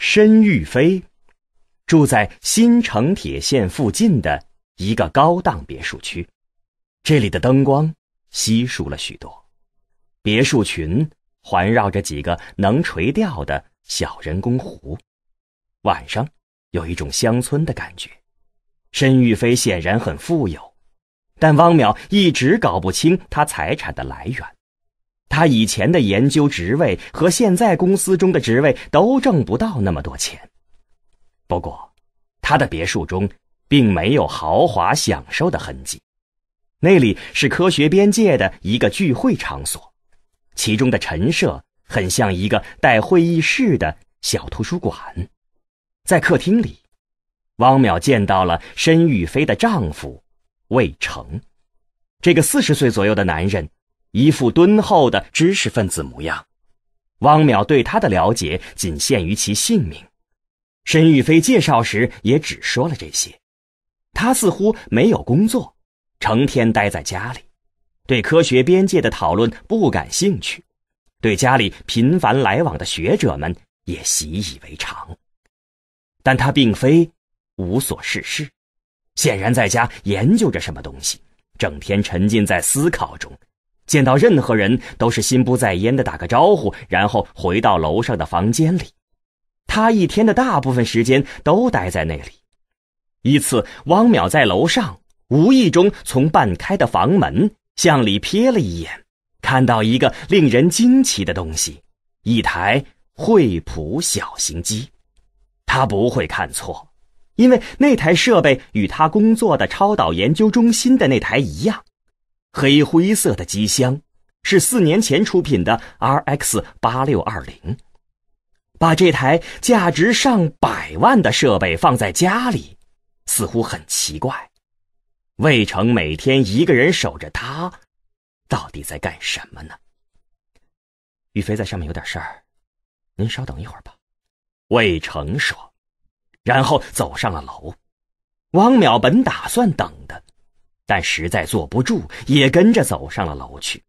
申玉飞住在新城铁线附近的一个高档别墅区，这里的灯光稀疏了许多。别墅群环绕着几个能垂钓的小人工湖，晚上有一种乡村的感觉。申玉飞显然很富有，但汪淼一直搞不清他财产的来源。他以前的研究职位和现在公司中的职位都挣不到那么多钱。不过，他的别墅中并没有豪华享受的痕迹，那里是科学边界的一个聚会场所，其中的陈设很像一个带会议室的小图书馆。在客厅里，汪淼见到了申玉飞的丈夫魏成，这个四十岁左右的男人。一副敦厚的知识分子模样，汪淼对他的了解仅限于其姓名。申玉飞介绍时也只说了这些。他似乎没有工作，成天待在家里，对科学边界的讨论不感兴趣，对家里频繁来往的学者们也习以为常。但他并非无所事事，显然在家研究着什么东西，整天沉浸在思考中。见到任何人都是心不在焉的，打个招呼，然后回到楼上的房间里。他一天的大部分时间都待在那里。一次，汪淼在楼上无意中从半开的房门向里瞥了一眼，看到一个令人惊奇的东西——一台惠普小型机。他不会看错，因为那台设备与他工作的超导研究中心的那台一样。黑灰色的机箱是四年前出品的 RX 八六二零，把这台价值上百万的设备放在家里，似乎很奇怪。魏成每天一个人守着它，到底在干什么呢？宇飞在上面有点事儿，您稍等一会儿吧。”魏成说，然后走上了楼。汪淼本打算等的。但实在坐不住，也跟着走上了楼去。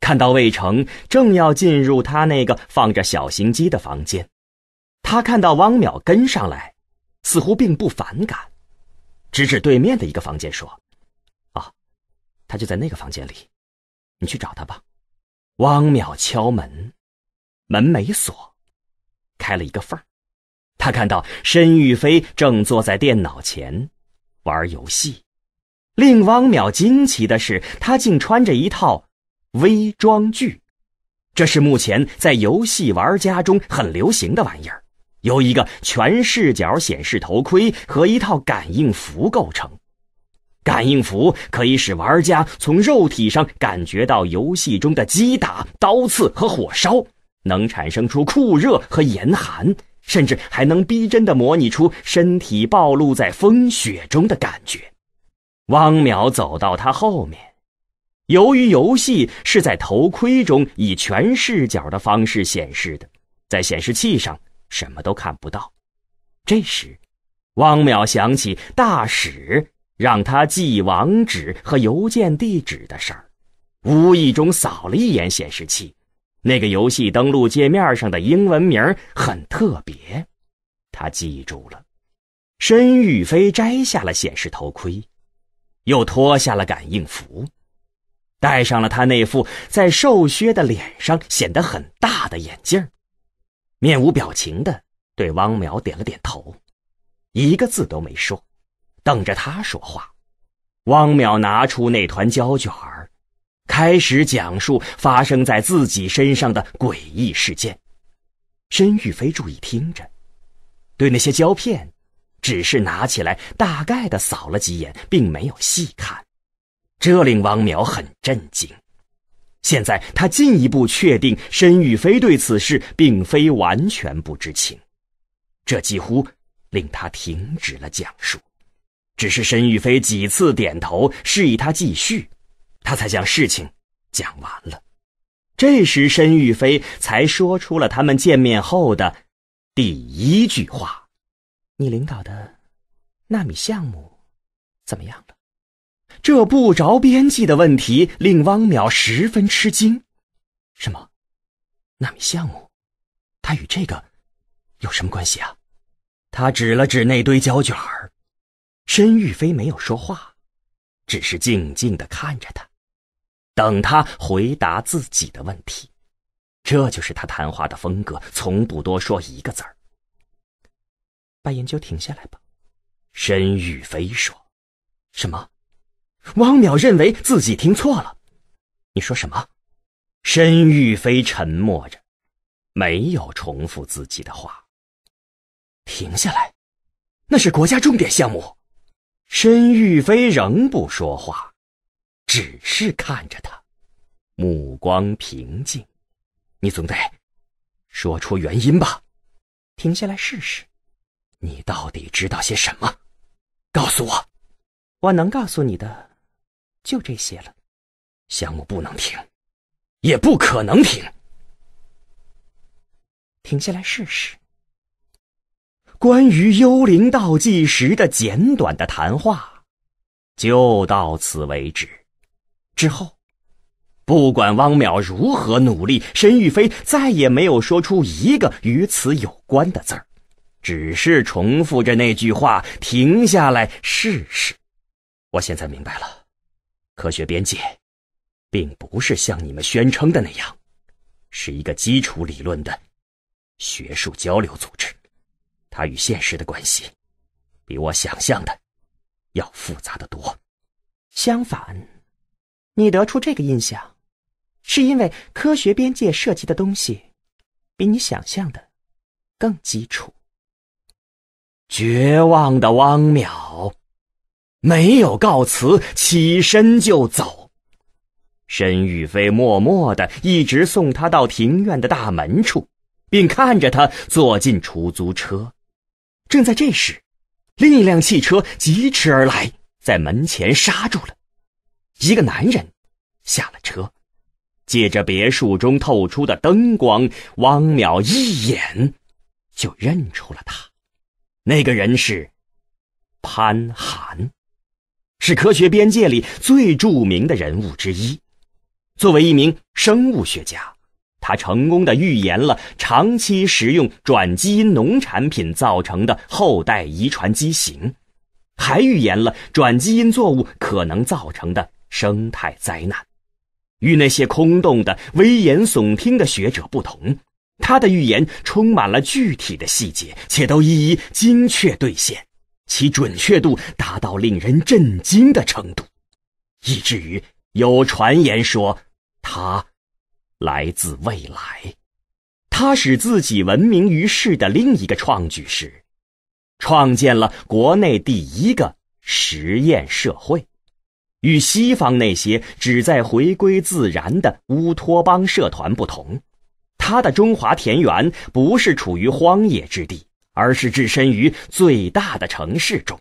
看到魏成正要进入他那个放着小型机的房间，他看到汪淼跟上来，似乎并不反感，指指对面的一个房间说：“啊，他就在那个房间里，你去找他吧。”汪淼敲门，门没锁，开了一个缝儿。他看到申玉飞正坐在电脑前玩游戏。令汪淼惊奇的是，他竟穿着一套微装具。这是目前在游戏玩家中很流行的玩意儿，由一个全视角显示头盔和一套感应服构成。感应服可以使玩家从肉体上感觉到游戏中的击打、刀刺和火烧，能产生出酷热和严寒，甚至还能逼真的模拟出身体暴露在风雪中的感觉。汪淼走到他后面，由于游戏是在头盔中以全视角的方式显示的，在显示器上什么都看不到。这时，汪淼想起大使让他记网址和邮件地址的事儿，无意中扫了一眼显示器，那个游戏登录界面上的英文名很特别，他记住了。申玉飞摘下了显示头盔。又脱下了感应服，戴上了他那副在瘦削的脸上显得很大的眼镜面无表情的对汪淼点了点头，一个字都没说，等着他说话。汪淼拿出那团胶卷儿，开始讲述发生在自己身上的诡异事件。申玉飞注意听着，对那些胶片。只是拿起来，大概的扫了几眼，并没有细看，这令王淼很震惊。现在他进一步确定申玉飞对此事并非完全不知情，这几乎令他停止了讲述。只是申玉飞几次点头示意他继续，他才将事情讲完了。这时，申玉飞才说出了他们见面后的第一句话。你领导的纳米项目怎么样了？这不着边际的问题令汪淼十分吃惊。什么？纳米项目？他与这个有什么关系啊？他指了指那堆胶卷儿。申玉飞没有说话，只是静静的看着他，等他回答自己的问题。这就是他谈话的风格，从不多说一个字儿。把研究停下来吧，申玉飞说。什么？汪淼认为自己听错了。你说什么？申玉飞沉默着，没有重复自己的话。停下来？那是国家重点项目。申玉飞仍不说话，只是看着他，目光平静。你总得说出原因吧？停下来试试。你到底知道些什么？告诉我，我能告诉你的就这些了。项目不能停，也不可能停。停下来试试。关于幽灵倒计时的简短的谈话就到此为止。之后，不管汪淼如何努力，申玉飞再也没有说出一个与此有关的字儿。只是重复着那句话：“停下来试试。”我现在明白了，科学边界，并不是像你们宣称的那样，是一个基础理论的学术交流组织。它与现实的关系，比我想象的要复杂得多。相反，你得出这个印象，是因为科学边界涉及的东西，比你想象的更基础。绝望的汪淼没有告辞，起身就走。申玉飞默默的一直送他到庭院的大门处，并看着他坐进出租车。正在这时，另一辆汽车疾驰而来，在门前刹住了。一个男人下了车，借着别墅中透出的灯光，汪淼一眼就认出了他。那个人是潘寒，是科学边界里最著名的人物之一。作为一名生物学家，他成功的预言了长期食用转基因农产品造成的后代遗传畸形，还预言了转基因作物可能造成的生态灾难。与那些空洞的、危言耸听的学者不同。他的预言充满了具体的细节，且都一一精确兑现，其准确度达到令人震惊的程度，以至于有传言说他来自未来。他使自己闻名于世的另一个创举是，创建了国内第一个实验社会。与西方那些旨在回归自然的乌托邦社团不同。他的中华田园不是处于荒野之地，而是置身于最大的城市中。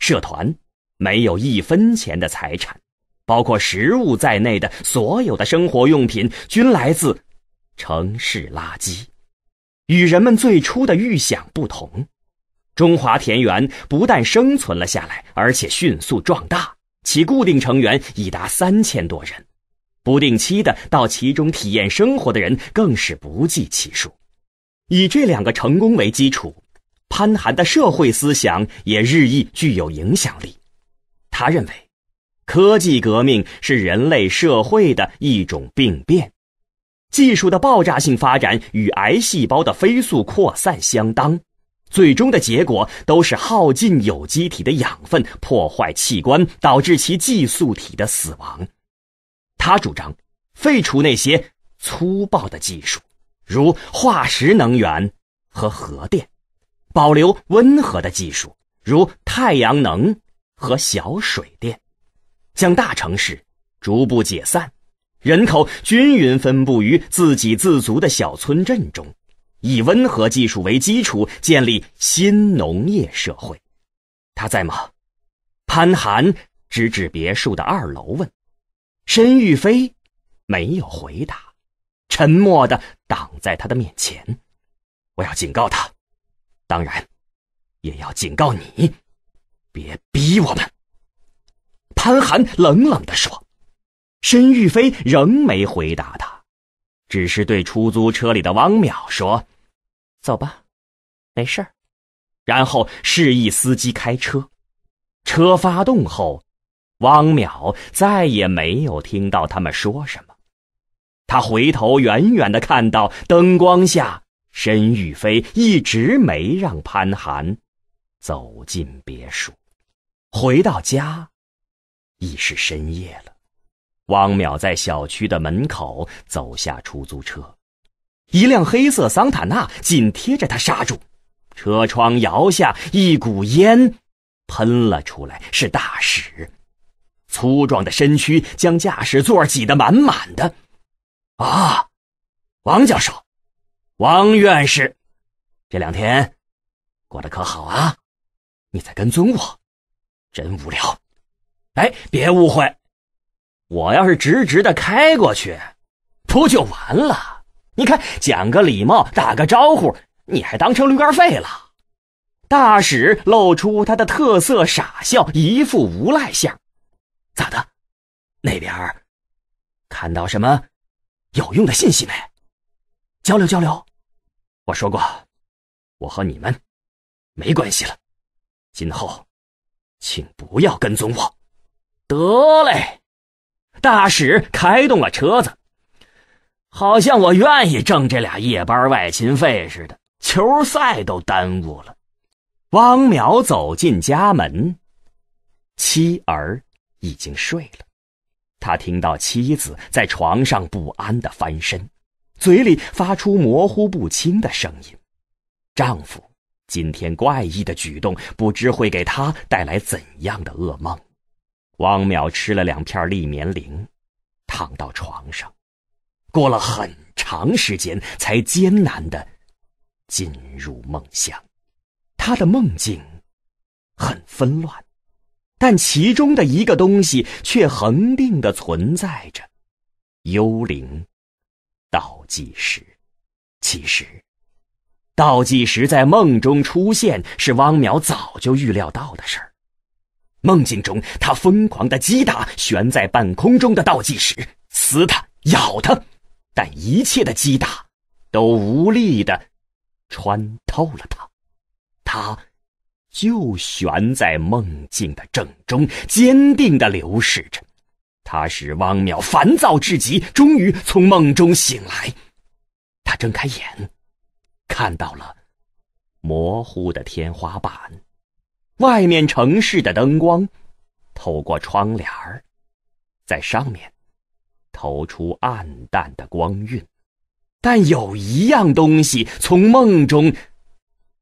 社团没有一分钱的财产，包括食物在内的所有的生活用品均来自城市垃圾。与人们最初的预想不同，中华田园不但生存了下来，而且迅速壮大，其固定成员已达三千多人。不定期的到其中体验生活的人更是不计其数。以这两个成功为基础，潘寒的社会思想也日益具有影响力。他认为，科技革命是人类社会的一种病变，技术的爆炸性发展与癌细胞的飞速扩散相当，最终的结果都是耗尽有机体的养分，破坏器官，导致其寄宿体的死亡。他主张废除那些粗暴的技术，如化石能源和核电，保留温和的技术，如太阳能和小水电，将大城市逐步解散，人口均匀分布于自给自足的小村镇中，以温和技术为基础建立新农业社会。他在吗？潘寒指指别墅的二楼问。申玉飞没有回答，沉默的挡在他的面前。我要警告他，当然，也要警告你，别逼我们。潘寒冷冷的说。申玉飞仍没回答他，只是对出租车里的汪淼说：“走吧，没事儿。”然后示意司机开车。车发动后。汪淼再也没有听到他们说什么，他回头远远的看到灯光下，申玉飞一直没让潘寒走进别墅。回到家，已是深夜了。汪淼在小区的门口走下出租车，一辆黑色桑塔纳紧贴着他刹住，车窗摇下，一股烟喷了出来，是大屎。粗壮的身躯将驾驶座挤得满满的，啊，王教授，王院士，这两天过得可好啊？你在跟踪我，真无聊。哎，别误会，我要是直直的开过去，不就完了？你看，讲个礼貌，打个招呼，你还当成驴肝肺了？大使露出他的特色傻笑，一副无赖相。咋的？那边看到什么有用的信息没？交流交流。我说过，我和你们没关系了。今后请不要跟踪我。得嘞，大使开动了车子，好像我愿意挣这俩夜班外勤费似的，球赛都耽误了。汪淼走进家门，妻儿。已经睡了，他听到妻子在床上不安的翻身，嘴里发出模糊不清的声音。丈夫今天怪异的举动，不知会给他带来怎样的噩梦。汪淼吃了两片利眠灵，躺到床上，过了很长时间才艰难的进入梦乡。他的梦境很纷乱。但其中的一个东西却恒定的存在着，幽灵，倒计时。其实，倒计时在梦中出现是汪淼早就预料到的事儿。梦境中，他疯狂的击打悬在半空中的倒计时，撕它，咬它，但一切的击打都无力的穿透了它，它。就悬在梦境的正中，坚定地流逝着。他使汪淼烦躁至极，终于从梦中醒来。他睁开眼，看到了模糊的天花板，外面城市的灯光透过窗帘儿，在上面投出暗淡的光晕。但有一样东西从梦中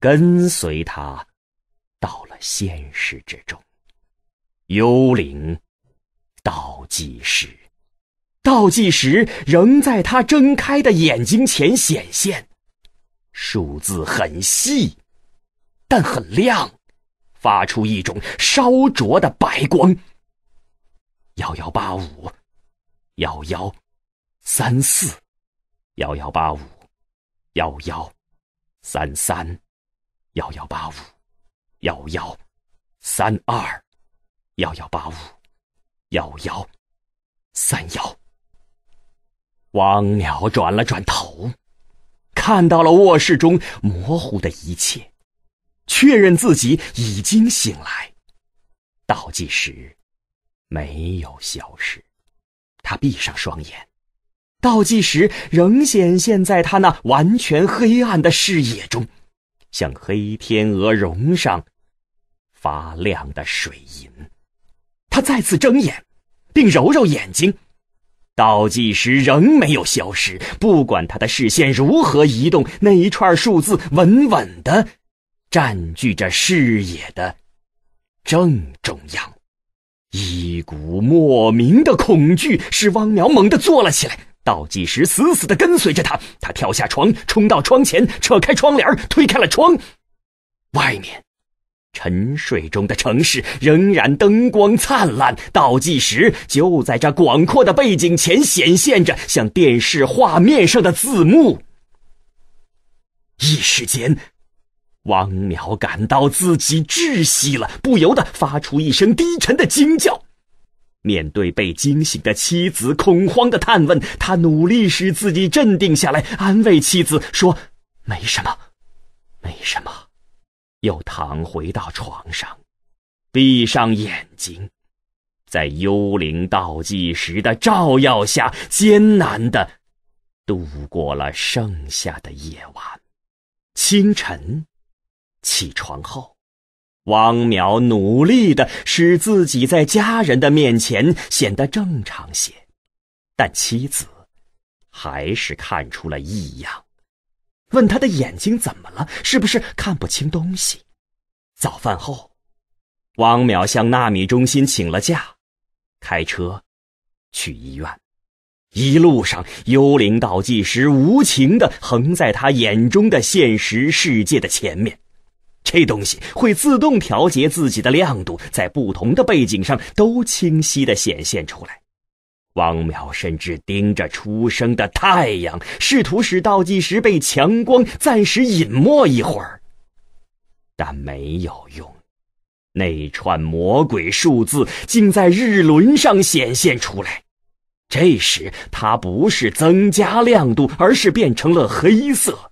跟随他。现实之中，幽灵倒计时，倒计时仍在他睁开的眼睛前显现，数字很细，但很亮，发出一种烧灼的白光。幺幺八五，幺幺三四，幺幺八五，幺幺三三，幺幺八五。幺幺，三二，幺幺八五，幺幺，三幺。王淼转了转头，看到了卧室中模糊的一切，确认自己已经醒来。倒计时没有消失，他闭上双眼，倒计时仍显现在他那完全黑暗的视野中，像黑天鹅绒上。发亮的水银，他再次睁眼，并揉揉眼睛，倒计时仍没有消失。不管他的视线如何移动，那一串数字稳稳的占据着视野的正中央。一股莫名的恐惧使汪淼猛地坐了起来，倒计时死死的跟随着他。他跳下床，冲到窗前，扯开窗帘，推开了窗，外面。沉睡中的城市仍然灯光灿烂，倒计时就在这广阔的背景前显现着，像电视画面上的字幕。一时间，汪淼感到自己窒息了，不由得发出一声低沉的惊叫。面对被惊醒的妻子恐慌的探问，他努力使自己镇定下来，安慰妻子说：“没什么，没什么。”又躺回到床上，闭上眼睛，在幽灵倒计时的照耀下，艰难的度过了剩下的夜晚。清晨起床后，汪淼努力的使自己在家人的面前显得正常些，但妻子还是看出了异样。问他的眼睛怎么了？是不是看不清东西？早饭后，王淼向纳米中心请了假，开车去医院。一路上，幽灵倒计时无情地横在他眼中的现实世界的前面。这东西会自动调节自己的亮度，在不同的背景上都清晰地显现出来。汪淼甚至盯着初升的太阳，试图使倒计时被强光暂时隐没一会儿，但没有用。那串魔鬼数字竟在日轮上显现出来。这时，它不是增加亮度，而是变成了黑色，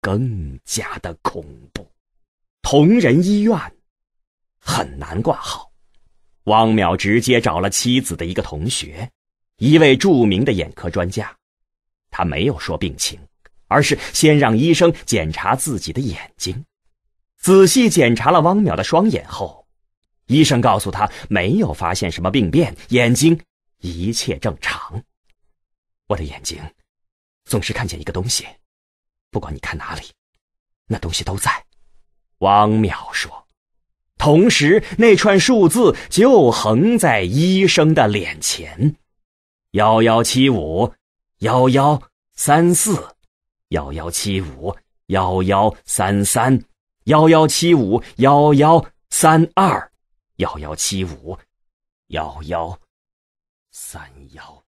更加的恐怖。同仁医院很难挂号，汪淼直接找了妻子的一个同学。一位著名的眼科专家，他没有说病情，而是先让医生检查自己的眼睛。仔细检查了汪淼的双眼后，医生告诉他没有发现什么病变，眼睛一切正常。我的眼睛总是看见一个东西，不管你看哪里，那东西都在。汪淼说，同时那串数字就横在医生的脸前。幺幺七五幺幺三四，幺幺七五幺幺三三，幺幺七五幺幺三二，幺幺七五幺幺三幺。